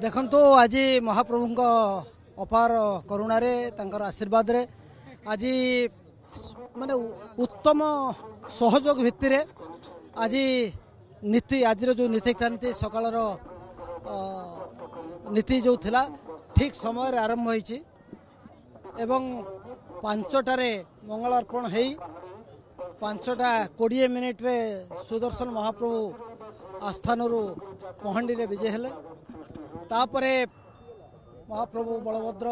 ଦେଖନ୍ତୁ ଆଜି ମହାପ୍ରଭୁଙ୍କ ଅପାର କରୁଣାରେ ତାଙ୍କର ଆଶୀର୍ବାଦରେ ଆଜି ମାନେ ଉତ୍ତମ ସହଯୋଗ ଭିତ୍ତିରେ ଆଜି ନୀତି ଆଜିର ଯେଉଁ ନୀତିକ୍ରାନ୍ତି ସକାଳର ନୀତି ଯେଉଁ ଥିଲା ଠିକ୍ ସମୟରେ ଆରମ୍ଭ ହୋଇଛି ଏବଂ ପାଞ୍ଚଟାରେ ମଙ୍ଗଳ ଅର୍ପଣ ହେଇ ପାଞ୍ଚଟା କୋଡ଼ିଏ ମିନିଟ୍ରେ ସୁଦର୍ଶନ ମହାପ୍ରଭୁ ଆସ୍ଥାନରୁ ପହଣ୍ଡିରେ ବିଜେ ହେଲେ ତାପରେ ମହାପ୍ରଭୁ ବଳଭଦ୍ର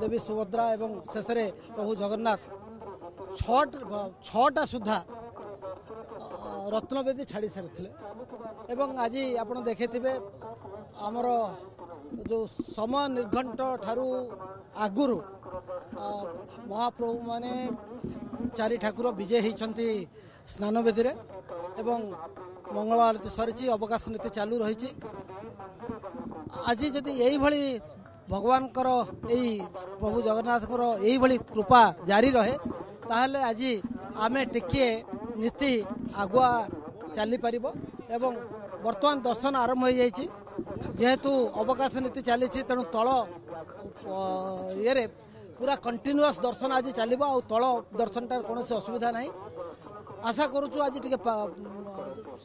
ଦେବୀ ସୁଭଦ୍ରା ଏବଂ ଶେଷରେ ପ୍ରଭୁ ଜଗନ୍ନାଥ ଛଅଟା ସୁଦ୍ଧା ରତ୍ନବେଦୀ ଛାଡ଼ି ସାରିଥିଲେ ଏବଂ ଆଜି ଆପଣ ଦେଖିଥିବେ ଆମର ଯେଉଁ ସମୟ ନିର୍ଘଣ୍ଟ ଠାରୁ ଆଗରୁ ମହାପ୍ରଭୁମାନେ ଚାରି ଠାକୁର ବିଜେ ହୋଇଛନ୍ତି ସ୍ନାନବେଦୀରେ ଏବଂ ମଙ୍ଗଳ ଆଳତୀ ସରିଛି ଅବକାଶ ନୀତି ଚାଲୁ ରହିଛି ଆଜି ଯଦି ଏଇଭଳି ଭଗବାନଙ୍କର ଏଇ ପ୍ରଭୁ ଜଗନ୍ନାଥଙ୍କର ଏଇଭଳି କୃପା ଜାରି ରହେ ତାହେଲେ ଆଜି ଆମେ ଟିକିଏ ନୀତି ଆଗୁଆ ଚାଲିପାରିବ ଏବଂ ବର୍ତ୍ତମାନ ଦର୍ଶନ ଆରମ୍ଭ ହୋଇଯାଇଛି ଯେହେତୁ ଅବକାଶ ନୀତି ଚାଲିଛି ତେଣୁ ତଳ ଇଏରେ ପୁରା କଣ୍ଟିନ୍ୟୁଅସ୍ ଦର୍ଶନ ଆଜି ଚାଲିବ ଆଉ ତଳ ଦର୍ଶନଟାରେ କୌଣସି ଅସୁବିଧା ନାହିଁ ଆଶା କରୁଛୁ ଆଜି ଟିକେ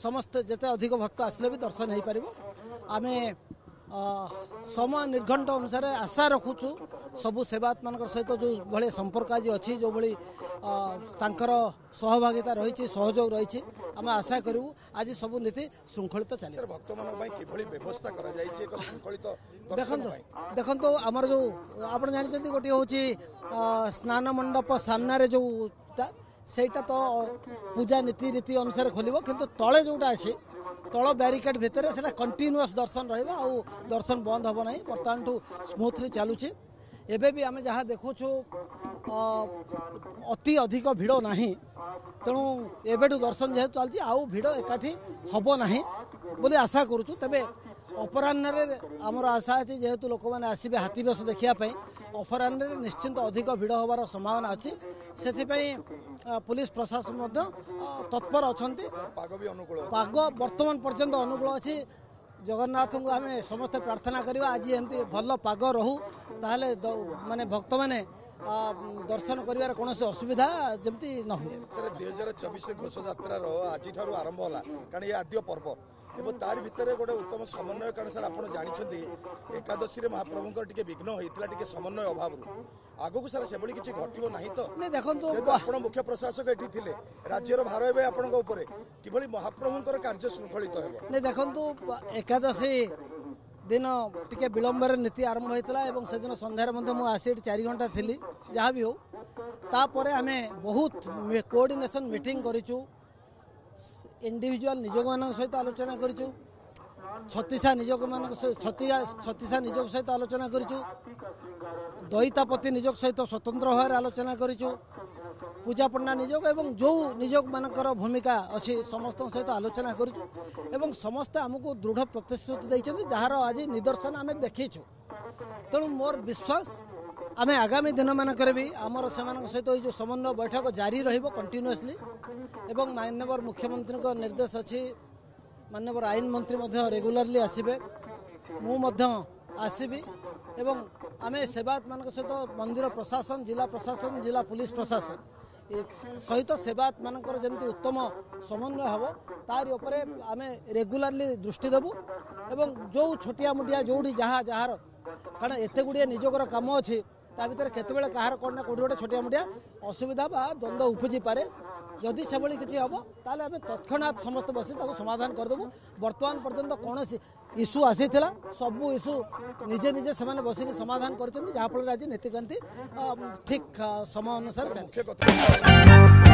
ସମସ୍ତେ ଯେତେ ଅଧିକ ଭକ୍ତ ଆସିଲେ ବି ଦର୍ଶନ ହେଇପାରିବ ଆମେ ସମୟ ନିର୍ଘଣ୍ଟ ଅନୁସାରେ ଆଶା ରଖୁଛୁ ସବୁ ସେବାୟତମାନଙ୍କ ସହିତ ଯେଉଁଭଳି ସମ୍ପର୍କ ଆଜି ଅଛି ଯେଉଁଭଳି ତାଙ୍କର ସହଭାଗିତା ରହିଛି ସହଯୋଗ ରହିଛି ଆମେ ଆଶା କରିବୁ ଆଜି ସବୁ ନୀତି ଶୃଙ୍ଖଳିତ ଚାଲିବ ଭକ୍ତମାନଙ୍କ ପାଇଁ କିଭଳି ବ୍ୟବସ୍ଥା କରାଯାଇଛି ଏକ ଶୃଙ୍ଖଳିତ ଦେଖନ୍ତୁ ଦେଖନ୍ତୁ ଆମର ଯେଉଁ ଆପଣ ଜାଣିଛନ୍ତି ଗୋଟିଏ ହେଉଛି ସ୍ନାନ ମଣ୍ଡପ ସାମ୍ନାରେ ଯେଉଁଟା ସେଇଟା ତ ପୂଜା ନୀତିରୀତି ଅନୁସାରେ ଖୋଲିବ କିନ୍ତୁ ତଳେ ଯେଉଁଟା ଅଛି তল ব্যারিকেড ভিতরে সেটা কন্টিনিউয়াস দর্শন রহব আউ দর্শন বন্ধ হব না বর্তমানঠু স্মুথলি চালুছে এবে বি আমি যা দেখুছু অতি অধিক ভিড় না তেণু এবেঠু দর্শন যেহেতু চালছে আউ ভিড় একাঠি হব না বলে আশা করুছু তবে ଅପରାହ୍ନରେ ଆମର ଆଶା ଅଛି ଯେହେତୁ ଲୋକମାନେ ଆସିବେ ହାତୀ ବେଶ ଦେଖିବା ପାଇଁ ଅପରାହ୍ନରେ ନିଶ୍ଚିନ୍ତ ଅଧିକ ଭିଡ଼ ହେବାର ସମ୍ଭାବନା ଅଛି ସେଥିପାଇଁ ପୋଲିସ ପ୍ରଶାସନ ମଧ୍ୟ ତତ୍ପର ଅଛନ୍ତି ପାଗ ବର୍ତ୍ତମାନ ପର୍ଯ୍ୟନ୍ତ ଅନୁକୂଳ ଅଛି ଜଗନ୍ନାଥଙ୍କୁ ଆମେ ସମସ୍ତେ ପ୍ରାର୍ଥନା କରିବା ଆଜି ଏମିତି ଭଲ ପାଗ ରହୁ ତାହେଲେ ମାନେ ଭକ୍ତମାନେ ଦର୍ଶନ କରିବାର କୌଣସି ଅସୁବିଧା ଯେମିତି ନ ହୁଏ ସାର୍ ଦୁଇ ହଜାର ଚବିଶ ଘୋଷଯାତ୍ରାର ଆଜିଠାରୁ ଆରମ୍ଭ ହେଲା କାରଣ ଏ ଆଦ୍ୟ ପର୍ବ ଏବଂ ତାରି ଭିତରେ ଗୋଟେ ଉତ୍ତମ ସମନ୍ୱୟ କାରଣ ସାର୍ ଆପଣ ଜାଣିଛନ୍ତି ଏକାଦଶୀରେ ମହାପ୍ରଭୁଙ୍କର ଟିକେ ବିଘ୍ନ ହୋଇଥିଲା ଟିକେ ସମନ୍ୱୟ ଅଭାବରୁ ଆଗକୁ ସାର୍ ସେଭଳି କିଛି ଘଟିବ ନାହିଁ ତ ଦେଖନ୍ତୁ ଆପଣ ମୁଖ୍ୟ ପ୍ରଶାସକ ଏଠି ଥିଲେ ରାଜ୍ୟର ଭାର ଏବେ ଆପଣଙ୍କ ଉପରେ କିଭଳି ମହାପ୍ରଭୁଙ୍କର କାର୍ଯ୍ୟ ଶୃଙ୍ଖଳିତ ହେବ ଦେଖନ୍ତୁ ଏକାଦଶୀ ଦିନ ଟିକେ ବିଳମ୍ବରେ ନୀତି ଆରମ୍ଭ ହୋଇଥିଲା ଏବଂ ସେଦିନ ସନ୍ଧ୍ୟାରେ ମଧ୍ୟ ମୁଁ ଆସି ଏଠି ଚାରି ଘଣ୍ଟା ଥିଲି ଯାହା ବି ହେଉ ତାପରେ ଆମେ ବହୁତ କୋଅର୍ଡିନେସନ୍ ମିଟିଂ କରିଛୁ ଇଣ୍ଡିଭିଜୁଆଲ୍ ନିଯୋଗମାନଙ୍କ ସହିତ ଆଲୋଚନା କରିଛୁ ଛତିଶା ନିଯୋଗ ମାନଙ୍କ ସହିତ ଛତିଶା ନିଯୋଗ ସହିତ ଆଲୋଚନା କରିଛୁ ଦଇତାପତି ନିଯୋଗ ସହିତ ସ୍ୱତନ୍ତ୍ର ଭାବରେ ଆଲୋଚନା କରିଛୁ ପୂଜା ପଣ୍ଡା ନିଯୋଗ ଏବଂ ଯେଉଁ ନିଯୋଗ ମାନଙ୍କର ଭୂମିକା ଅଛି ସମସ୍ତଙ୍କ ସହିତ ଆଲୋଚନା କରିଛୁ ଏବଂ ସମସ୍ତେ ଆମକୁ ଦୃଢ଼ ପ୍ରତିଶ୍ରୁତି ଦେଇଛନ୍ତି ଯାହାର ଆଜି ନିଦର୍ଶନ ଆମେ ଦେଖିଛୁ ତେଣୁ ମୋର ବିଶ୍ୱାସ ଆମେ ଆଗାମୀ ଦିନମାନଙ୍କରେ ବି ଆମର ସେମାନଙ୍କ ସହିତ ଏଇ ଯେଉଁ ସମନ୍ୱୟ ବୈଠକ ଜାରି ରହିବ କଣ୍ଟିନ୍ୟୁଅସ୍ଲି ଏବଂ ମାନ୍ୟବର ମୁଖ୍ୟମନ୍ତ୍ରୀଙ୍କ ନିର୍ଦ୍ଦେଶ ଅଛି ମାନ୍ୟବର ଆଇନ ମନ୍ତ୍ରୀ ମଧ୍ୟ ରେଗୁଲାରଲି ଆସିବେ ମୁଁ ମଧ୍ୟ ଆସିବି ଏବଂ ଆମେ ସେବାୟତମାନଙ୍କ ସହିତ ମନ୍ଦିର ପ୍ରଶାସନ ଜିଲ୍ଲା ପ୍ରଶାସନ ଜିଲ୍ଲା ପୁଲିସ ପ୍ରଶାସନ ସହିତ ସେବାୟତମାନଙ୍କର ଯେମିତି ଉତ୍ତମ ସମନ୍ୱୟ ହେବ ତାରି ଉପରେ ଆମେ ରେଗୁଲାରଲି ଦୃଷ୍ଟି ଦେବୁ ଏବଂ ଯେଉଁ ଛୋଟିଆ ମୁଟିଆ ଯେଉଁଠି ଯାହା ଯାହାର କାରଣ ଏତେ ଗୁଡ଼ିଏ ନିଯୋଗର କାମ ଅଛି ତା ଭିତରେ କେତେବେଳେ କାହାର କ'ଣ ନା କେଉଁଠି ଗୋଟେ ଛୋଟିଆ ମୁଟିଆ ଅସୁବିଧା ବା ଦ୍ୱନ୍ଦ୍ୱ ଉପୁଜିପାରେ ଯଦି ସେଭଳି କିଛି ହେବ ତାହେଲେ ଆମେ ତତ୍କ୍ଷଣାତ୍ ସମସ୍ତେ ବସି ତାକୁ ସମାଧାନ କରିଦେବୁ ବର୍ତ୍ତମାନ ପର୍ଯ୍ୟନ୍ତ କୌଣସି ଇସ୍ୟୁ ଆସିଥିଲା ସବୁ ଇସ୍ୟୁ ନିଜେ ନିଜେ ସେମାନେ ବସିକି ସମାଧାନ କରିଛନ୍ତି ଯାହାଫଳରେ ଆଜି ନୀତିକାନ୍ତି ଠିକ୍ ସମୟ ଅନୁସାରେ ଚାଲିଛି